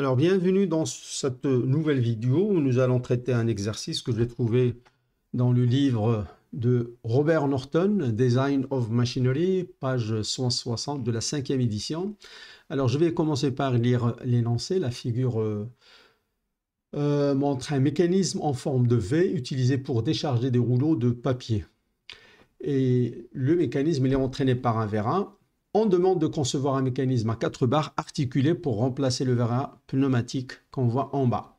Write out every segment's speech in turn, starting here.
Alors, bienvenue dans cette nouvelle vidéo où nous allons traiter un exercice que j'ai trouvé dans le livre de Robert Norton, Design of Machinery, page 160 de la cinquième édition. Alors, je vais commencer par lire l'énoncé, la figure euh, euh, montre un mécanisme en forme de V utilisé pour décharger des rouleaux de papier. Et le mécanisme, est entraîné par un vérin on demande de concevoir un mécanisme à 4 barres articulé pour remplacer le verre pneumatique qu'on voit en bas.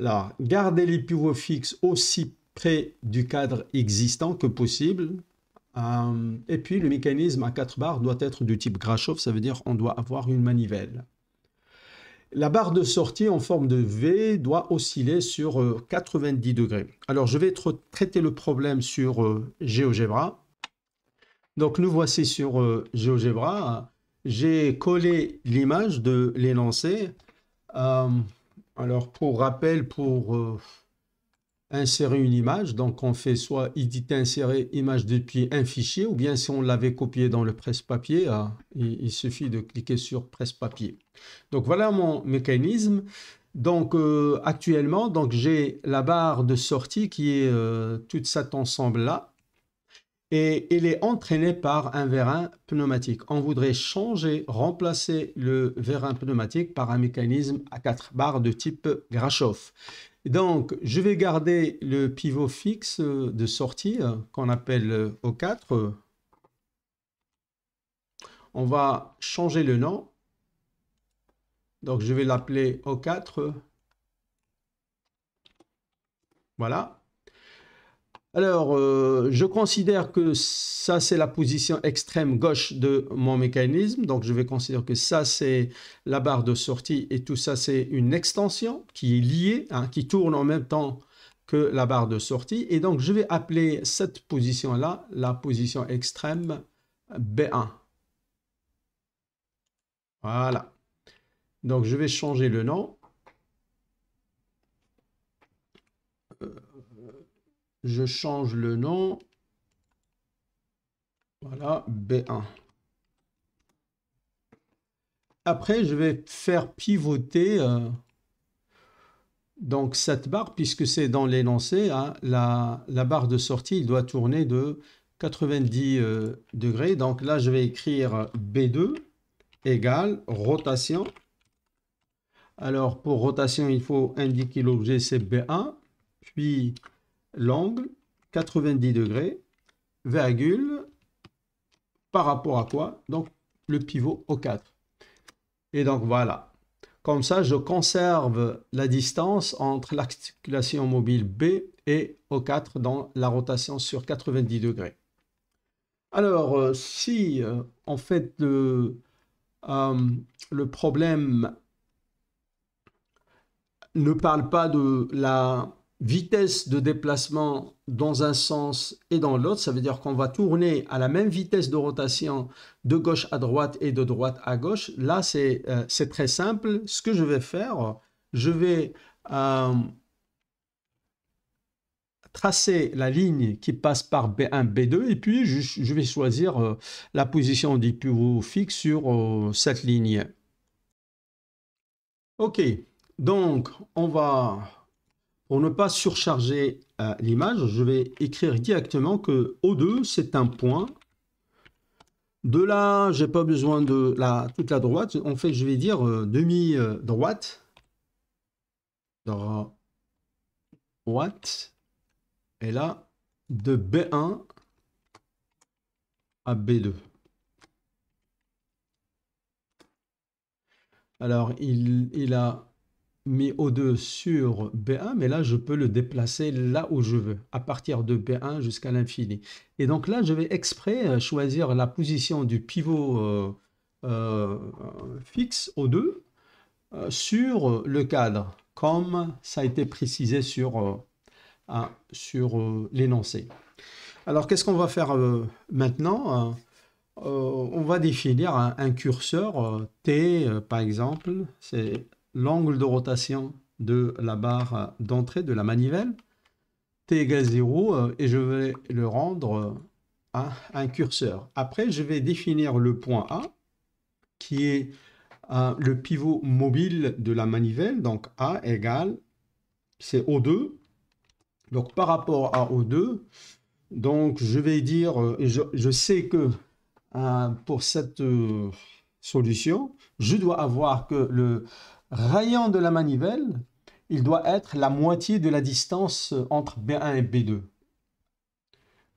Alors, gardez les pivots fixes aussi près du cadre existant que possible. Euh, et puis, le mécanisme à 4 barres doit être du type Grashoff, ça veut dire qu'on doit avoir une manivelle. La barre de sortie en forme de V doit osciller sur 90 euh, degrés. Alors, je vais traiter le problème sur euh, GeoGebra donc nous voici sur euh, GeoGebra. J'ai collé l'image de l'énoncé. Euh, alors pour rappel, pour euh, insérer une image, donc on fait soit éditer, insérer image depuis un fichier, ou bien si on l'avait copié dans le presse-papier, il, suffit de cliquer sur presse-papier. Donc voilà mon mécanisme. Donc actuellement, donc j'ai la barre de sortie qui est tout cet ensemble-là et il est entraîné par un vérin pneumatique. On voudrait changer, remplacer le vérin pneumatique par un mécanisme à 4 barres de type Grashoff. Donc, je vais garder le pivot fixe de sortie euh, qu'on appelle euh, O4. On va changer le nom. Donc, je vais l'appeler O4. Voilà. Alors, euh, je considère que ça, c'est la position extrême gauche de mon mécanisme. Donc, je vais considérer que ça, c'est la barre de sortie et tout ça, c'est une extension qui est liée, hein, qui tourne en même temps que la barre de sortie. Et donc, je vais appeler cette position-là, la position extrême B1. Voilà. Donc, je vais changer le nom. je change le nom. Voilà, B1. Après, je vais faire pivoter euh, donc cette barre, puisque c'est dans l'énoncé, hein, la, barre de sortie il doit tourner de 90 euh, degrés. Donc là, je vais écrire B2 égale rotation. Alors, pour rotation, il faut indiquer l'objet, c'est B1. Puis, l'angle 90 degrés, virgule, par rapport à quoi Donc, le pivot o 4. Et donc, voilà. Comme ça, je conserve la distance entre l'articulation mobile B et O4 dans la rotation sur 90 degrés. Alors, euh, si euh, en fait le, euh, le problème ne parle pas de la vitesse de déplacement dans un sens et dans l'autre. Ça veut dire qu'on va tourner à la même vitesse de rotation de gauche à droite et de droite à gauche. Là, c'est euh, très simple. Ce que je vais faire, je vais euh, tracer la ligne qui passe par B1, B2, et puis je, vais choisir euh, la position du pivot fixe sur cette ligne. OK, donc on va pour ne pas surcharger euh, l'image, je vais écrire directement que O2, c'est un point. De là, j'ai pas besoin de la, toute la droite. En fait, je vais dire euh, demi-droite. droite. Et là, de B1 à B2. Alors, il, il a mis O2 sur B1, mais là, je peux le déplacer là où je veux, à partir de B1 jusqu'à l'infini. Et donc là, je vais exprès euh, choisir la position du pivot euh, euh, fixe O2 sur le cadre, comme ça a été précisé sur, sur l'énoncé. Alors, qu'est-ce qu'on va faire maintenant hein On va définir un, un curseur T, par exemple, c'est l'angle de rotation de la barre d'entrée de la manivelle, t égale 0, euh, et je vais le rendre euh, à un curseur. Après, je vais définir le point A, qui est euh, le pivot mobile de la manivelle, donc A égale, c'est O2. Donc par rapport à O2, donc je vais dire, je, sais que pour cette solution, je dois avoir que le, rayon de la manivelle, il doit être la moitié de la distance entre B1 et B2.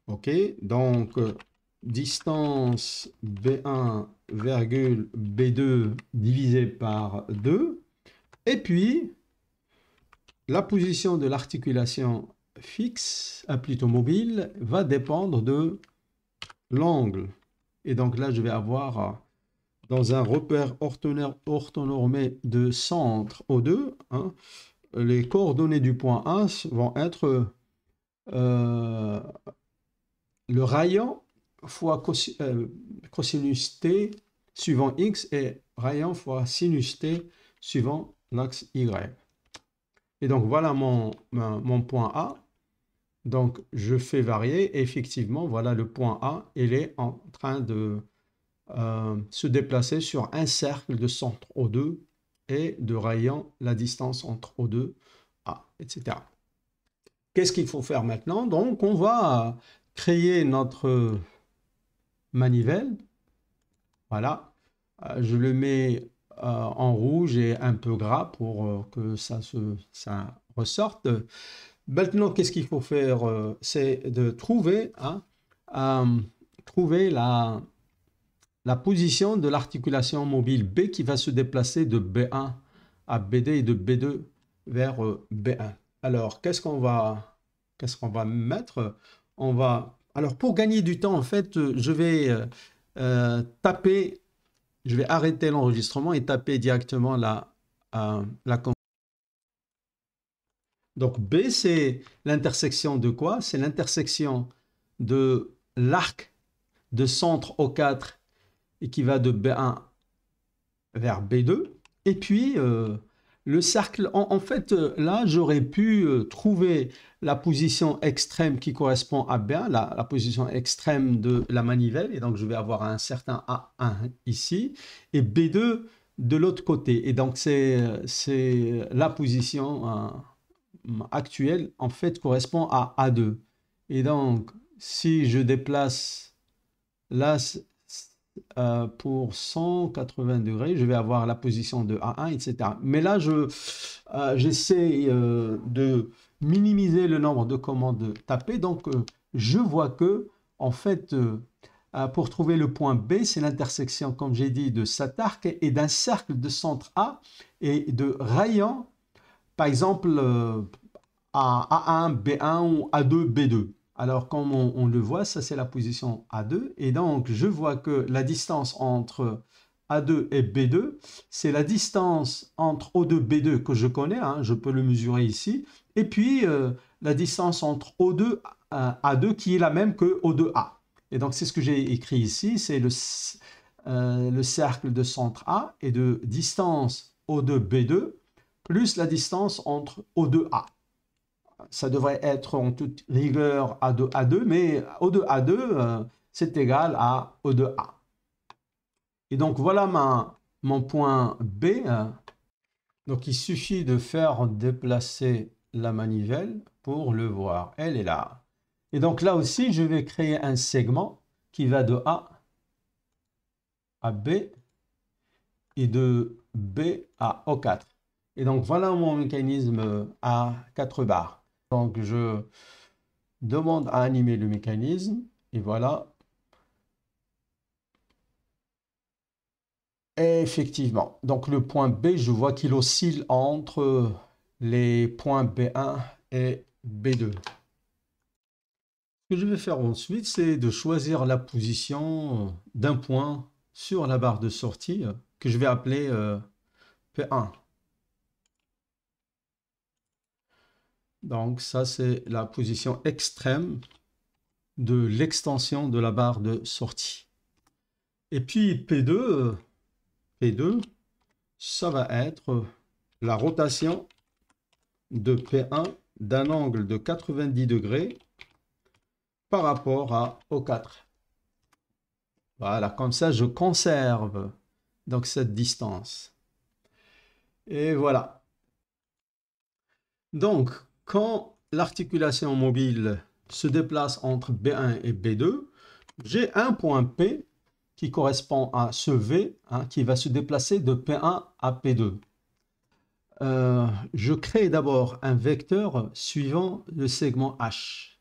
OK Donc, euh, distance B1, B2 divisé par 2. Et puis, la position de l'articulation fixe, à plutôt mobile, va dépendre de l'angle. Et donc là, je vais avoir euh, dans un repère orthonormé de centre O2, hein, les coordonnées du point A vont être euh, le rayon fois euh, cosinus t suivant x et rayon fois sinus t suivant l'axe y. Et donc voilà mon, mon, point A. Donc je fais varier et effectivement voilà le point A, il est en train de euh, se déplacer sur un cercle de centre O2 et de rayon la distance entre O2, A, etc. Qu'est-ce qu'il faut faire maintenant Donc, on va créer notre manivelle. Voilà, euh, je le mets euh, en rouge et un peu gras pour que ça, ressorte. Maintenant, qu'est-ce qu'il faut faire C'est de trouver, hein, trouver la, la position de l'articulation mobile B qui va se déplacer de B1 à BD et de B2 vers euh, B1. Alors, qu'est-ce qu'on va, qu'est-ce qu'on va mettre On va, alors pour gagner du temps, en fait, je vais euh, taper, je vais arrêter l'enregistrement et taper directement la, euh, la donc B, c'est l'intersection de quoi C'est l'intersection de l'arc de centre O4 et qui va de B1 vers B2. Et puis, euh, le cercle, en, fait, euh, là, j'aurais pu euh, trouver la position extrême qui correspond à B1, la, position extrême de la manivelle. Et donc, je vais avoir un certain A1 ici et B2 de l'autre côté. Et donc, c'est la position actuelle, en fait, correspond à A2. Et donc, si je déplace là, euh, pour 180 degrés, je vais avoir la position de A1, etc. Mais là, j'essaie je, euh, euh, de minimiser le nombre de commandes tapées. Donc, euh, je vois que, en fait, pour trouver le point B, c'est l'intersection, comme j'ai dit, de cet arc et d'un cercle de centre A et de rayon, par exemple, A1, B1 ou A2, B2. Alors, comme on, le voit, ça c'est la position A2. Et donc, je vois que la distance entre A2 et B2, c'est la distance entre O2 B2 que je connais. Hein, je peux le mesurer ici. Et puis, euh, la distance entre O2 euh, A2 qui est la même que O2A. Et donc, c'est ce que j'ai écrit ici. C'est le euh, cercle de centre A et de distance O2 B2 plus la distance entre O2 A ça devrait être en toute rigueur A2, A2, mais O2, A2, euh, c'est égal à O2, A. Et donc voilà ma, mon point B. Euh. Donc il suffit de faire déplacer la manivelle pour le voir. Elle est là. Et donc là aussi, je vais créer un segment qui va de A à B et de B à O4. Et donc voilà mon mécanisme à 4 barres. Donc, je demande à animer le mécanisme. Et voilà. Effectivement. Donc, le point B, je vois qu'il oscille entre les points B1 et B2. Ce que je vais faire ensuite, c'est de choisir la position d'un point sur la barre de sortie que je vais appeler euh, P1. Donc ça, c'est la position extrême de l'extension de la barre de sortie. Et puis P2, P2, ça va être la rotation de P1 d'un angle de 90 degrés par rapport à O4. Voilà, comme ça, je conserve donc cette distance. Et voilà. Donc, quand l'articulation mobile se déplace entre B1 et B2, j'ai un point P qui correspond à ce V hein, qui va se déplacer de P1 à P2. Euh, je crée d'abord un vecteur suivant le segment H,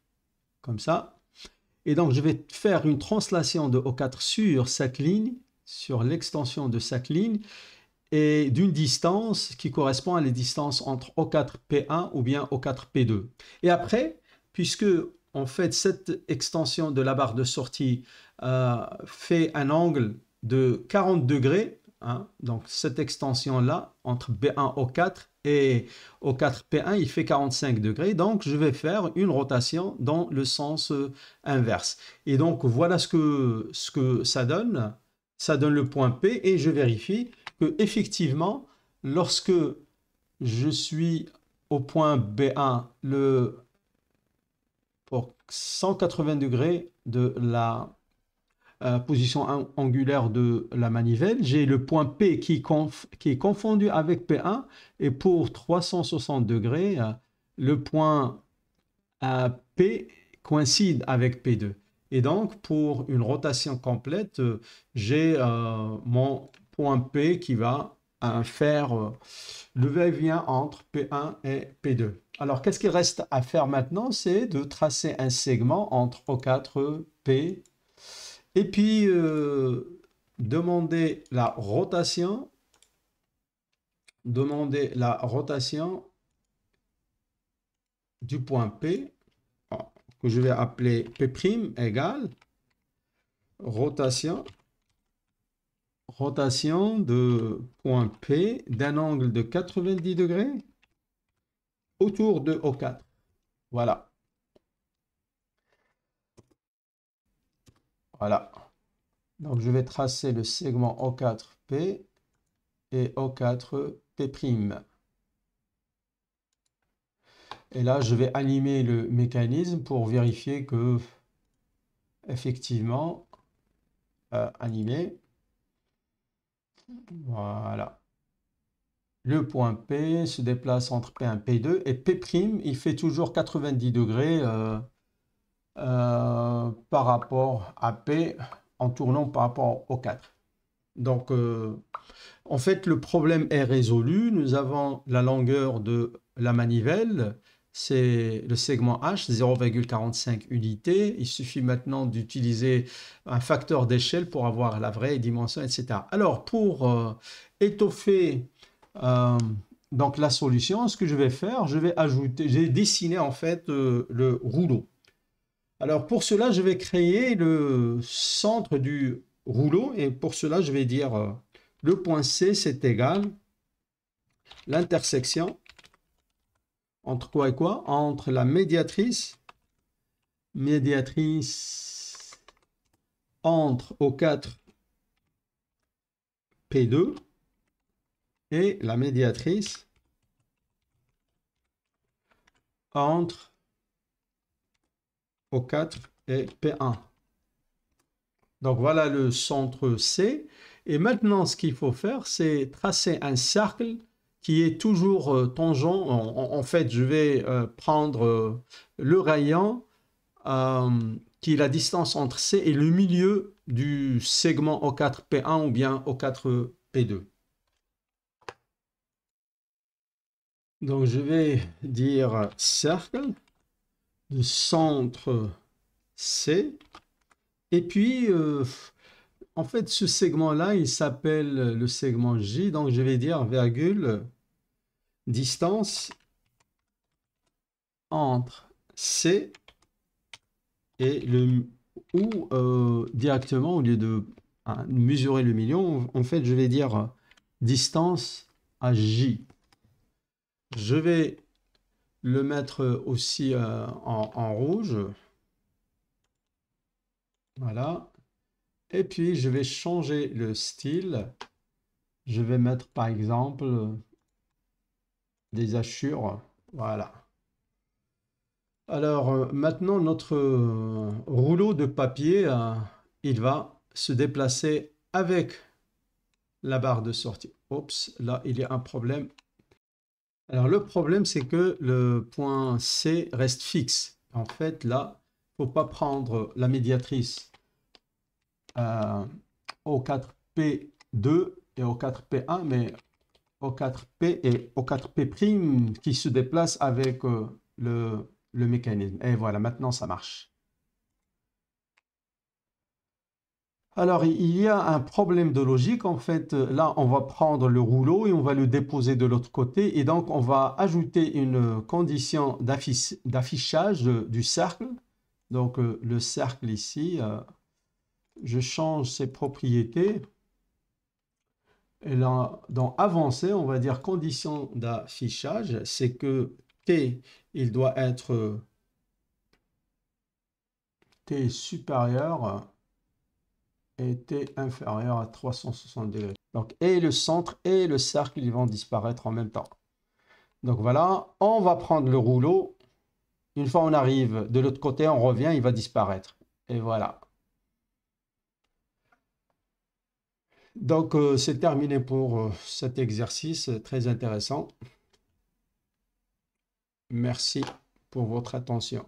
comme ça. Et donc, je vais faire une translation de O4 sur cette ligne, sur l'extension de cette ligne, et d'une distance qui correspond à les distances entre O4P1 ou bien O4P2. Et après, puisque en fait cette extension de la barre de sortie euh, fait un angle de 40 degrés, hein, donc cette extension-là entre B1 O4 et O4P1, il fait 45 degrés, donc je vais faire une rotation dans le sens euh, inverse. Et donc voilà ce que, ce que ça donne, ça donne le point P et je vérifie effectivement, lorsque je suis au point B1, le pour 180 degrés de la euh, position angulaire de la manivelle, j'ai le point P qui, qui, est confondu avec P1 et pour 360 degrés, euh, le point euh, P coïncide avec P2. Et donc, pour une rotation complète, j'ai mon point P qui va euh, faire euh, le va-et-vient entre P1 P2. Alors, qu'est-ce qu'il reste à faire maintenant C'est de tracer un segment entre O4, P, et puis euh, demander la rotation, demander la rotation du point P, que je vais appeler P' égale rotation rotation de point P d'un angle de 90 degrés autour de O4. Voilà. Voilà. Donc je vais tracer le segment O4P et O4P'. Et là, je vais animer le mécanisme pour vérifier que, effectivement, euh, animé, voilà. Le point P se déplace entre P1 et P2. Et P', il fait toujours 90 degrés euh, euh, par rapport à P en tournant par rapport au 4. Donc, euh, en fait, le problème est résolu. Nous avons la longueur de la manivelle c'est le segment H, 0,45 unités. Il suffit maintenant d'utiliser un facteur d'échelle pour avoir la vraie dimension, etc. Alors, pour euh, étoffer euh, donc la solution, ce que je vais faire, je vais ajouter, j'ai dessiné en fait euh, le rouleau. Alors, pour cela, je vais créer le centre du rouleau et pour cela, je vais dire le point C, c'est égal l'intersection entre quoi et quoi Entre la médiatrice, médiatrice entre o 4 P2 et la médiatrice entre O4 et P1. Donc voilà le centre C. Et maintenant, ce qu'il faut faire, c'est tracer un cercle qui est toujours euh, tangent. En, fait, je vais euh, prendre euh, le rayon qui est la distance entre C et le milieu du segment O4P1 ou bien O4P2. Donc je vais dire cercle de centre C. Et puis, en fait, ce segment-là, il s'appelle euh, le segment J, donc je vais dire virgule distance entre C et le ou euh, directement au lieu de hein, mesurer le million, en fait, je vais dire euh, distance à J. Je vais le mettre aussi en, en rouge. Voilà. Et puis, je vais changer le style. Je vais mettre, par exemple, des hachures. Voilà. Alors, euh, maintenant, notre euh, rouleau de papier, euh, il va se déplacer avec la barre de sortie. Oups, là, il y a un problème. Alors, le problème, c'est que le point C reste fixe. En fait, là, faut pas prendre la médiatrice euh, O4P2 et O4P1, mais O4P et O4P' qui se déplacent avec euh, le, le mécanisme. Et voilà, maintenant ça marche. Alors, il y a un problème de logique. En fait, là, on va prendre le rouleau et on va le déposer de l'autre côté. Et donc, on va ajouter une condition d'affichage du cercle. Donc, euh, le cercle ici, je change ses propriétés. Et là, dans avancer, on va dire condition d'affichage, c'est que T, il doit être T supérieur et T inférieur à 360 degrés. Donc, et le centre et le cercle, ils vont disparaître en même temps. Donc voilà, on va prendre le rouleau. Une fois on arrive de l'autre côté, on revient, il va disparaître. Et voilà. Donc, euh, c'est terminé pour euh, cet exercice euh, très intéressant. Merci pour votre attention.